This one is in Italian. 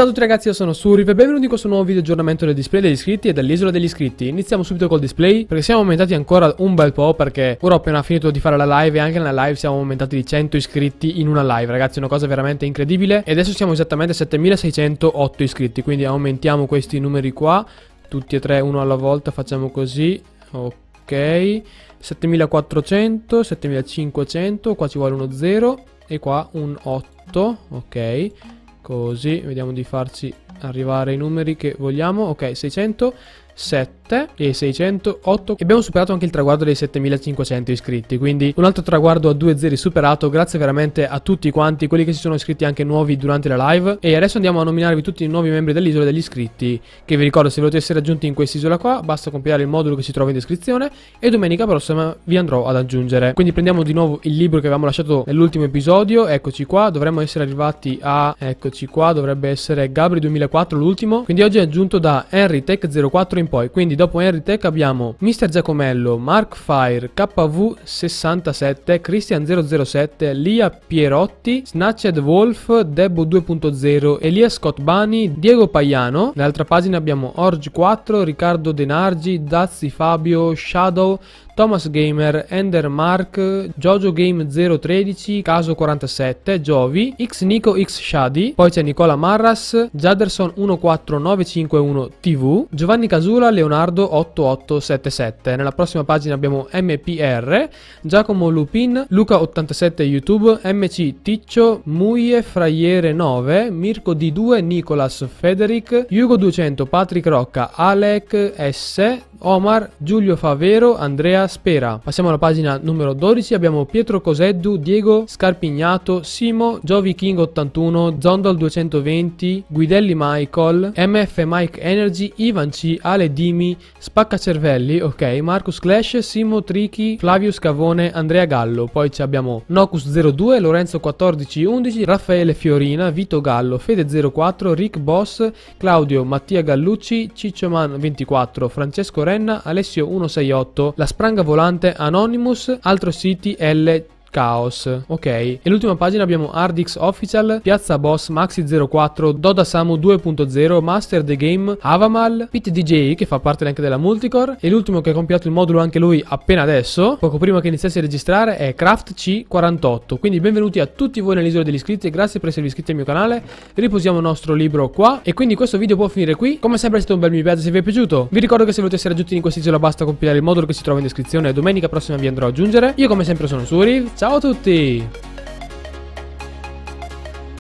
Ciao a tutti ragazzi, io sono Surif e benvenuti in questo nuovo video aggiornamento del display degli iscritti e dell'isola degli iscritti. Iniziamo subito col display perché siamo aumentati ancora un bel po' perché ora ho appena finito di fare la live e anche nella live siamo aumentati di 100 iscritti in una live ragazzi, una cosa veramente incredibile e adesso siamo esattamente a 7608 iscritti quindi aumentiamo questi numeri qua, tutti e tre uno alla volta, facciamo così, ok, 7400, 7500, qua ci vuole uno 0 e qua un 8, ok. Così, vediamo di farci arrivare i numeri che vogliamo. Ok, 600 7 e 608 e abbiamo superato anche il traguardo dei 7500 iscritti quindi un altro traguardo a due zeri superato grazie veramente a tutti quanti quelli che si sono iscritti anche nuovi durante la live e adesso andiamo a nominarvi tutti i nuovi membri dell'isola degli iscritti che vi ricordo se volete essere aggiunti in quest'isola qua basta compilare il modulo che si trova in descrizione e domenica prossima vi andrò ad aggiungere quindi prendiamo di nuovo il libro che avevamo lasciato nell'ultimo episodio eccoci qua dovremmo essere arrivati a eccoci qua dovrebbe essere Gabri 2004 l'ultimo quindi oggi è aggiunto da Henry Tech 04 in poi. Quindi dopo Henry Tech abbiamo Mr. Giacomello, Mark Fire, KV67, Christian007, Lia Pierotti, Snatched Wolf, Debo 2.0, Elia Scott Bani, Diego Paiano. Nell'altra pagina abbiamo Orge 4, Riccardo Denargi, Dazzi Fabio, Shadow, Thomas Gamer, Ender Mark, Jojo Game 013, Caso 47, Jovi, X Nico X Shadi, poi c'è Nicola Marras, Jaderson 14951 TV, Giovanni Casula, Leonardo 8877. Nella prossima pagina abbiamo MPR, Giacomo Lupin, Luca 87 YouTube, MC Ticcio, Muie Fraiere 9, Mirko D2, Nicolas Federic, Hugo 200, Patrick Rocca, Alec S, Omar, Giulio Favero, Andrea Spera. Passiamo alla pagina numero 12, abbiamo Pietro Coseddu, Diego Scarpignato, Simo, Jovi King 81, Zondal 220, Guidelli Michael, MF Mike Energy, Ivan C, Ale Dimi, Spacca Cervelli, ok, Marcus Clash, Simo Trichi, Flavio Scavone, Andrea Gallo. Poi ci abbiamo Nocus02, Lorenzo 1411, Raffaele Fiorina, Vito Gallo, Fede04, Rick Boss, Claudio, Mattia Gallucci, Ciccioman24, Francesco Re Renna, Alessio168, La Spranga Volante, Anonymous, Altro City L Chaos. Ok. E l'ultima pagina abbiamo Ardix Official, Piazza Boss Maxi04, Doda Samu 2.0, Master the Game, Avamal, Pit DJ che fa parte anche della Multicore e l'ultimo che ha compiato il modulo anche lui appena adesso, poco prima che iniziassi a registrare è Craft C48. Quindi benvenuti a tutti voi nell'isola degli iscritti e grazie per essere iscritti al mio canale. Riposiamo il nostro libro qua e quindi questo video può finire qui. Come sempre è stato un bel mi piace se vi è piaciuto. Vi ricordo che se volete essere aggiunti in questa isola basta compilare il modulo che si trova in descrizione domenica prossima vi andrò a aggiungere. Io come sempre sono Suri, Ciao a tutti!